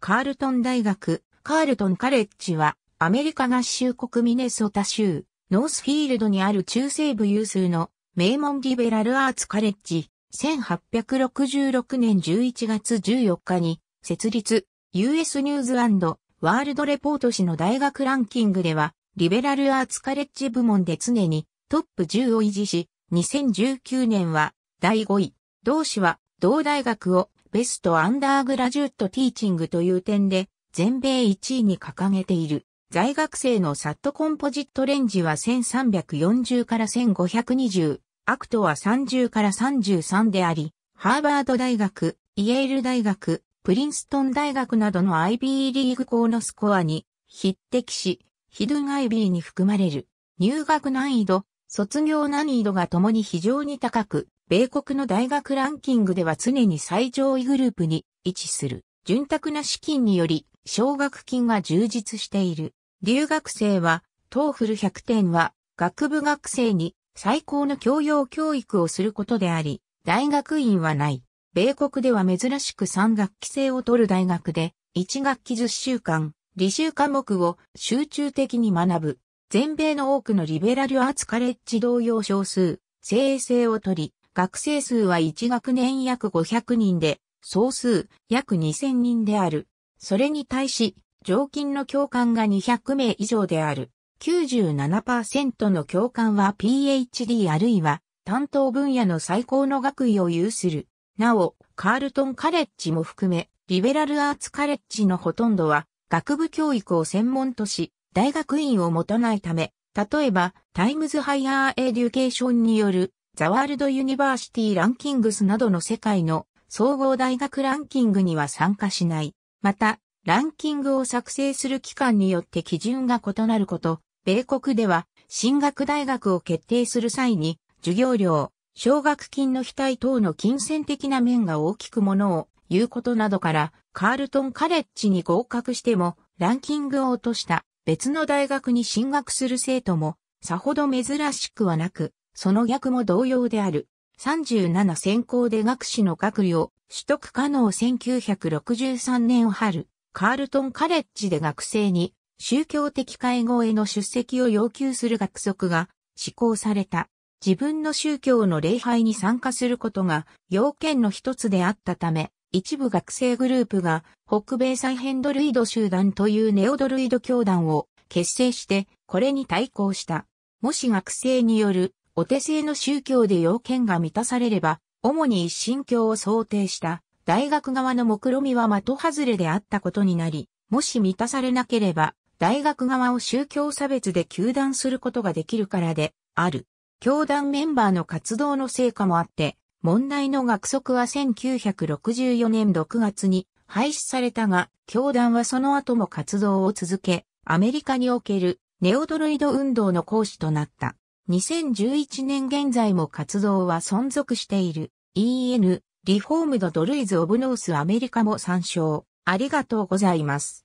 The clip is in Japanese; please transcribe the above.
カールトン大学、カールトンカレッジは、アメリカ合衆国ミネソタ州、ノースフィールドにある中西部有数の名門リベラルアーツカレッジ、1866年11月14日に、設立、US ニューズワールドレポート誌の大学ランキングでは、リベラルアーツカレッジ部門で常にトップ10を維持し、2019年は第5位、同志は同大学をベストアンダーグラジュットティーチングという点で、全米1位に掲げている。在学生のサットコンポジットレンジは1340から1520、アクトは30から33であり、ハーバード大学、イエール大学、プリンストン大学などの IB リーグ校のスコアに匹敵し、ヒドゥン IB に含まれる。入学難易度、卒業難易度がともに非常に高く、米国の大学ランキングでは常に最上位グループに位置する。潤沢な資金により、奨学金が充実している。留学生は、トーフル100点は、学部学生に最高の教養教育をすることであり、大学院はない。米国では珍しく3学期制を取る大学で、1学期10週間、履修科目を集中的に学ぶ。全米の多くのリベラルアーツカレッジ同様少数、精鋭を取り、学生数は1学年約500人で、総数約2000人である。それに対し、常勤の教官が200名以上である。97%の教官は PhD あるいは担当分野の最高の学位を有する。なお、カールトンカレッジも含め、リベラルアーツカレッジのほとんどは、学部教育を専門とし、大学院を持たないため、例えば、タイムズハイヤーエデュケーションによるザワールドユニバーシティランキングスなどの世界の総合大学ランキングには参加しない。また、ランキングを作成する機関によって基準が異なること、米国では進学大学を決定する際に、授業料、奨学金の非対等の金銭的な面が大きくものを言うことなどから、カールトンカレッジに合格しても、ランキングを落とした別の大学に進学する生徒も、さほど珍しくはなく、その逆も同様である。37専攻で学士の学位を取得可能1963年春、カールトンカレッジで学生に宗教的会合への出席を要求する学則が施行された。自分の宗教の礼拝に参加することが要件の一つであったため、一部学生グループが北米再編ドルイド集団というネオドルイド教団を結成してこれに対抗した。もし学生によるお手製の宗教で要件が満たされれば、主に一神教を想定した大学側の目論見は的外れであったことになり、もし満たされなければ、大学側を宗教差別で求断することができるからで、ある。教団メンバーの活動の成果もあって、問題の学則は1964年6月に廃止されたが、教団はその後も活動を続け、アメリカにおけるネオドロイド運動の講師となった。2011年現在も活動は存続している EN リフォームドドルイズオブノースアメリカも参照。ありがとうございます。